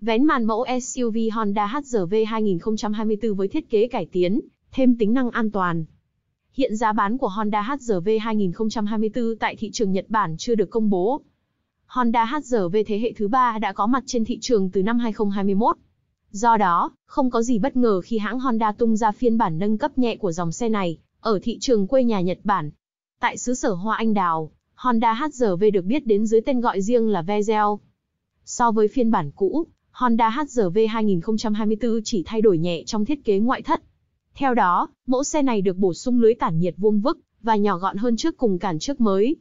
Vén màn mẫu SUV Honda HR-V 2024 với thiết kế cải tiến, thêm tính năng an toàn. Hiện giá bán của Honda HR-V 2024 tại thị trường Nhật Bản chưa được công bố. Honda HR-V thế hệ thứ ba đã có mặt trên thị trường từ năm 2021. Do đó, không có gì bất ngờ khi hãng Honda tung ra phiên bản nâng cấp nhẹ của dòng xe này ở thị trường quê nhà Nhật Bản. Tại xứ sở Hoa Anh Đào, Honda HR-V được biết đến dưới tên gọi riêng là Vezel. So với phiên bản cũ, Honda HR-V 2024 chỉ thay đổi nhẹ trong thiết kế ngoại thất. Theo đó, mẫu xe này được bổ sung lưới tản nhiệt vuông vức và nhỏ gọn hơn trước cùng cản trước mới.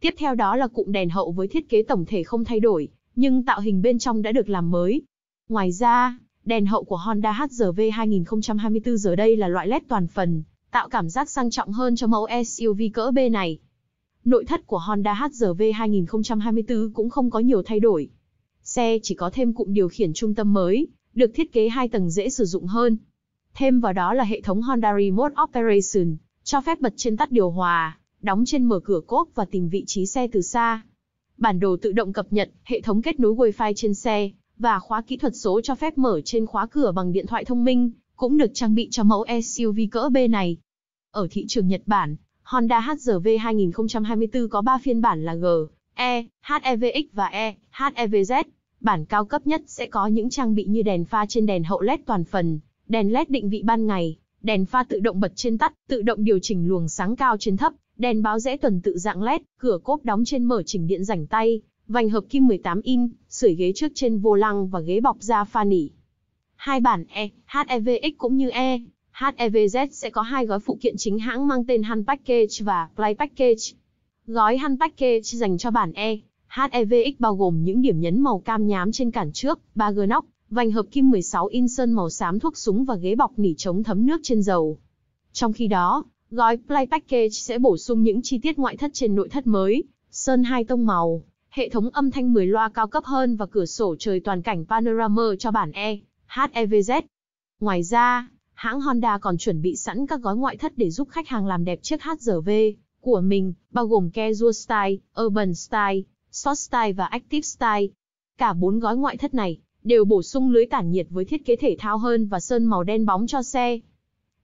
Tiếp theo đó là cụm đèn hậu với thiết kế tổng thể không thay đổi, nhưng tạo hình bên trong đã được làm mới. Ngoài ra, đèn hậu của Honda HR-V 2024 giờ đây là loại LED toàn phần, tạo cảm giác sang trọng hơn cho mẫu SUV cỡ B này. Nội thất của Honda HR-V 2024 cũng không có nhiều thay đổi, Xe chỉ có thêm cụm điều khiển trung tâm mới, được thiết kế hai tầng dễ sử dụng hơn. Thêm vào đó là hệ thống Honda Remote Operation, cho phép bật trên tắt điều hòa, đóng trên mở cửa cốp và tìm vị trí xe từ xa. Bản đồ tự động cập nhật, hệ thống kết nối Wi-Fi trên xe, và khóa kỹ thuật số cho phép mở trên khóa cửa bằng điện thoại thông minh, cũng được trang bị cho mẫu SUV cỡ B này. Ở thị trường Nhật Bản, Honda HRV 2024 có 3 phiên bản là G, E, HEVX và E, HEVZ. Bản cao cấp nhất sẽ có những trang bị như đèn pha trên đèn hậu LED toàn phần, đèn LED định vị ban ngày, đèn pha tự động bật trên tắt, tự động điều chỉnh luồng sáng cao trên thấp, đèn báo rẽ tuần tự dạng LED, cửa cốp đóng trên mở chỉnh điện rảnh tay, vành hợp kim 18 in, sưởi ghế trước trên vô lăng và ghế bọc da pha nỉ. Hai bản E, HEVX cũng như E, HEVZ sẽ có hai gói phụ kiện chính hãng mang tên Han Package và Play Package. Gói Han Package dành cho bản E, HEVX bao gồm những điểm nhấn màu cam nhám trên cản trước, ba gờ nóc, vành hợp kim 16 in sơn màu xám thuốc súng và ghế bọc nỉ chống thấm nước trên dầu. Trong khi đó, gói Play Package sẽ bổ sung những chi tiết ngoại thất trên nội thất mới, sơn hai tông màu, hệ thống âm thanh 10 loa cao cấp hơn và cửa sổ trời toàn cảnh panorama cho bản E, HEVZ. Ngoài ra, hãng Honda còn chuẩn bị sẵn các gói ngoại thất để giúp khách hàng làm đẹp chiếc HRV của mình, bao gồm Casual Style, Urban Style, Sport Style và Active Style. Cả bốn gói ngoại thất này đều bổ sung lưới tản nhiệt với thiết kế thể thao hơn và sơn màu đen bóng cho xe.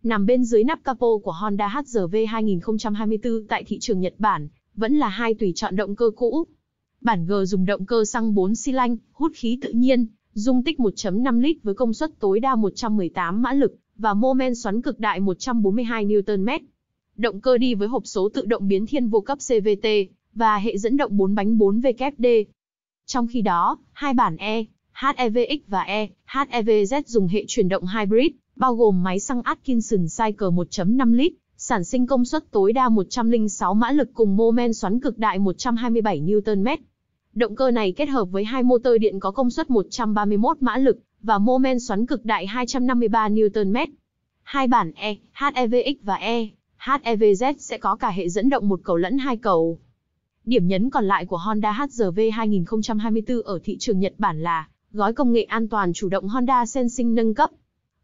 Nằm bên dưới nắp capo của Honda HR-V 2024 tại thị trường Nhật Bản, vẫn là hai tùy chọn động cơ cũ. Bản G dùng động cơ xăng 4 xi lanh, hút khí tự nhiên, dung tích 1.5 lít với công suất tối đa 118 mã lực và mô men xoắn cực đại 142 Nm. Động cơ đi với hộp số tự động biến thiên vô cấp CVT và hệ dẫn động bốn bánh 4WD. Trong khi đó, hai bản E, HEVX và E, HEVZ dùng hệ chuyển động hybrid, bao gồm máy xăng Atkinson Cycle 1.5 lít, sản sinh công suất tối đa 106 mã lực cùng mô men xoắn cực đại 127 Nm. Động cơ này kết hợp với hai motor điện có công suất 131 mã lực và mô men xoắn cực đại 253 Nm. Hai bản E, HEVX và E, HEVZ sẽ có cả hệ dẫn động một cầu lẫn hai cầu. Điểm nhấn còn lại của Honda HR-V 2024 ở thị trường Nhật Bản là gói công nghệ an toàn chủ động Honda Sensing nâng cấp.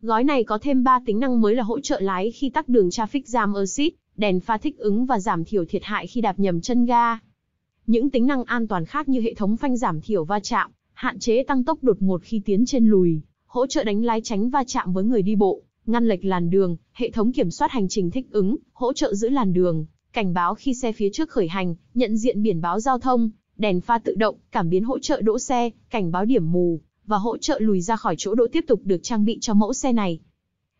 Gói này có thêm 3 tính năng mới là hỗ trợ lái khi tắc đường traffic jam assist, đèn pha thích ứng và giảm thiểu thiệt hại khi đạp nhầm chân ga. Những tính năng an toàn khác như hệ thống phanh giảm thiểu va chạm, hạn chế tăng tốc đột ngột khi tiến trên lùi, hỗ trợ đánh lái tránh va chạm với người đi bộ, ngăn lệch làn đường, hệ thống kiểm soát hành trình thích ứng, hỗ trợ giữ làn đường, cảnh báo khi xe phía trước khởi hành, nhận diện biển báo giao thông, đèn pha tự động, cảm biến hỗ trợ đỗ xe, cảnh báo điểm mù và hỗ trợ lùi ra khỏi chỗ đỗ tiếp tục được trang bị cho mẫu xe này.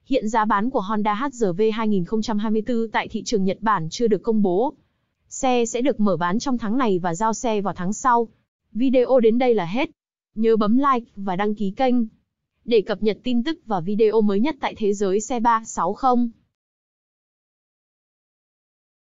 Hiện giá bán của Honda HR-V 2024 tại thị trường Nhật Bản chưa được công bố. Xe sẽ được mở bán trong tháng này và giao xe vào tháng sau. Video đến đây là hết. Nhớ bấm like và đăng ký kênh để cập nhật tin tức và video mới nhất tại thế giới xe 360.